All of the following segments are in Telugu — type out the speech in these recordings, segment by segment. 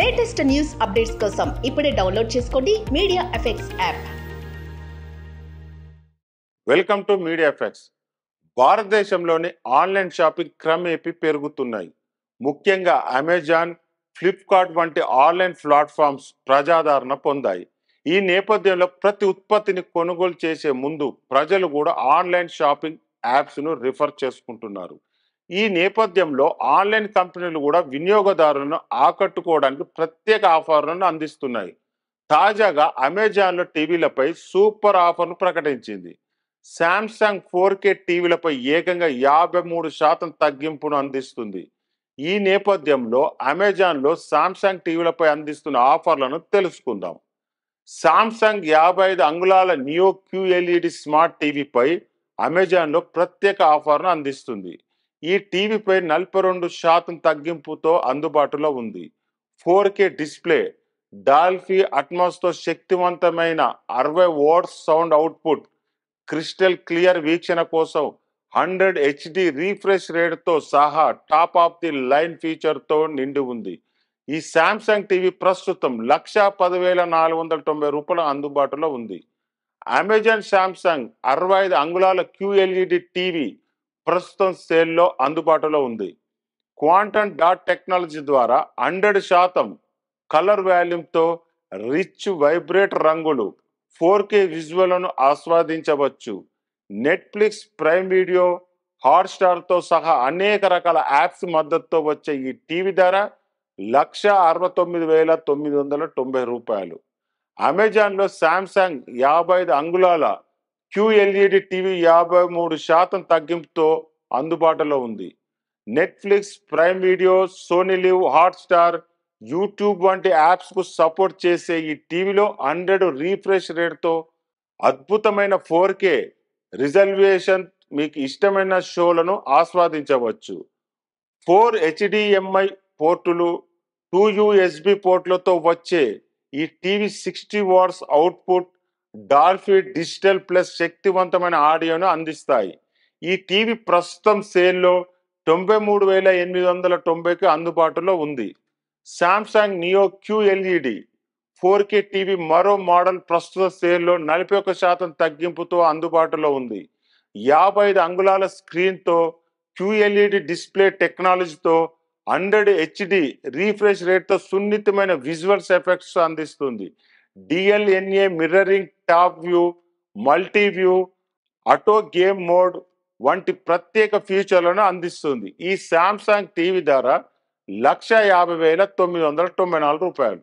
లేటెస్ట్ న్యూస్ అప్డేట్స్ కోసం ఇప్పుడే డౌన్లోడ్ చేసుకోండి media effects app welcome to media effects భారతదేశంలోని ఆన్లైన్ షాపింగ్ క్రమేపీ పెరుగుతున్నాయి ముఖ్యంగా అమెజాన్ ఫ్లిప్కార్ట్ వంటి ఆన్లైన్ ప్లాట్ఫామ్స్ ప్రజాదరణ పొందాయి ఈ నేపథ్యంలో ప్రతి ఉత్పత్తిని కొనుగోలు చేసే ముందు ప్రజలు కూడా ఆన్లైన్ షాపింగ్ యాప్స్ను రిఫర్ చేసుకుంటున్నారు ఈ నేపథ్యంలో ఆన్లైన్ కంపెనీలు కూడా వినియోగదారులను ఆకట్టుకోవడానికి ప్రత్యేక ఆఫర్లను అందిస్తున్నాయి తాజాగా అమెజాన్లో టీవీలపై సూపర్ ఆఫర్ను ప్రకటించింది శాంసంగ్ ఫోర్ కే టీవీలపై ఏకంగా యాభై మూడు శాతం తగ్గింపును అందిస్తుంది ఈ నేపథ్యంలో అమెజాన్లో శాంసంగ్ టీవీలపై అందిస్తున్న ఆఫర్లను తెలుసుకుందాం శాంసంగ్ యాభై ఐదు అంగుళాల నియో క్యూఎల్ఈడి స్మార్ట్ టీవీపై అమెజాన్లో ప్రత్యేక ఆఫర్ను అందిస్తుంది ఈ టీవీపై నలభై రెండు శాతం తగ్గింపుతో అందుబాటులో ఉంది ఫోర్ కే డిస్ప్లే డాల్ఫీ అట్మాస్తో శక్తివంతమైన అరవై watts sound output crystal clear వీక్షణ కోసం హండ్రెడ్ హెచ్డి రీఫ్రెష్ రేట్తో సహా టాప్ ఆఫ్ ది లైన్ ఫీచర్తో నిండి ఉంది ఈ శాంసంగ్ టీవీ ప్రస్తుతం లక్ష పదివేల నాలుగు వందల తొంభై రూపాయల అందుబాటులో ఉంది అమెజాన్ శాంసంగ్ అరవై ఐదు అంగుళాల క్యూఎల్ఈడి టీవీ ప్రస్తుతం సేల్లో అందుబాటులో ఉంది క్వాంటమ్ డాట్ టెక్నాలజీ ద్వారా హండ్రెడ్ శాతం కలర్ వాల్యూమ్తో రిచ్ వైబ్రేట్ రంగులు ఫోర్ కే విజువల్ను ఆస్వాదించవచ్చు నెట్ఫ్లిక్స్ ప్రైమ్ వీడియో హాట్స్టార్తో సహా అనేక రకాల యాప్స్ మద్దతుతో వచ్చే ఈ టీవీ ధర లక్ష అరవై తొమ్మిది వేల తొమ్మిది వందల తొంభై రూపాయలు అమెజాన్లో శాంసంగ్ యాభై ఐదు అంగుళాల క్యూఎల్ఈడి టీవీ యాభై మూడు శాతం తగ్గింపుతో అందుబాటులో ఉంది Netflix Prime video Sony Liv Hotstar YouTube వంటి యాప్స్కు సపోర్ట్ చేసే ఈ టీవీలో హండ్రెడ్ రీఫ్రెష్ రేట్తో అద్భుతమైన ఫోర్ కే రిజర్వేషన్ మీకు ఇష్టమైన షోలను ఆస్వాదించవచ్చు ఫోర్ హెచ్డిఎంఐ పోర్టులు టూ యూఎస్బి పోర్టులతో వచ్చే ఈ TV sixty watts output Dolby digital plus శక్తివంతమైన ఆడియోను అందిస్తాయి ఈ టీవీ ప్రస్తుతం సేల్లో తొంభై మూడు వేల ఎనిమిది వందల తొంభైకి అందుబాటులో ఉంది Samsung Neo QLED four K TV మరో మోడల్ ప్రస్తుత సేల్లో నలభై ఒక శాతం తగ్గింపుతో అందుబాటులో ఉంది యాభై ఐదు అంగుళాల స్క్రీన్తో క్యూఎల్ఈడి e డిస్ప్లే టెక్నాలజీతో హండ్రెడ్ హెచ్డి రీఫ్రెష్ రేట్తో సున్నితమైన విజువల్స్ ఎఫెక్ట్స్ అందిస్తుంది DLNA mirroring top view multi view auto game mode వంటి ప్రత్యేక ఫీచర్లను అందిస్తుంది ఈ శాంసంగ్ టీవీ ధర లక్ష యాభై వేల తొమ్మిది వందల తొంభై నాలుగు రూపాయలు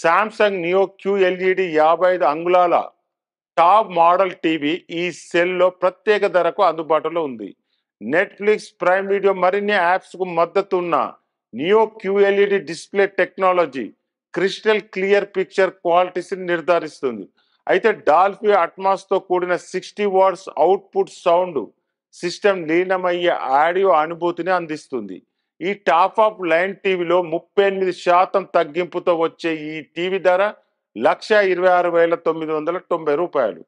శాంసంగ్ నియో క్యూఎల్ఈడి యాభై ఐదు అంగుళాల టాప్ మోడల్ టీవీ ఈ సెల్లో ప్రత్యేక ధరకు అందుబాటులో ఉంది నెట్ఫ్లిక్స్ ప్రైమ్ వీడియో మరిన్ని యాప్స్కు మద్దతు ఉన్న Neo QLED display technology crystal clear picture క్వాలిటీస్ని నిర్ధారిస్తుంది అయితే డాల్ఫీ అట్మాస్తో కూడిన sixty watts output sound system లీనమయ్యే ఆడియో అనుభూతిని అందిస్తుంది ఈ టాప్ ఆఫ్ లైన్ టీవీలో ముప్పై ఎనిమిది శాతం తగ్గింపుతో వచ్చే ఈ టీవీ ధర లక్ష ఇరవై ఆరు వేల తొమ్మిది వందల తొంభై రూపాయలు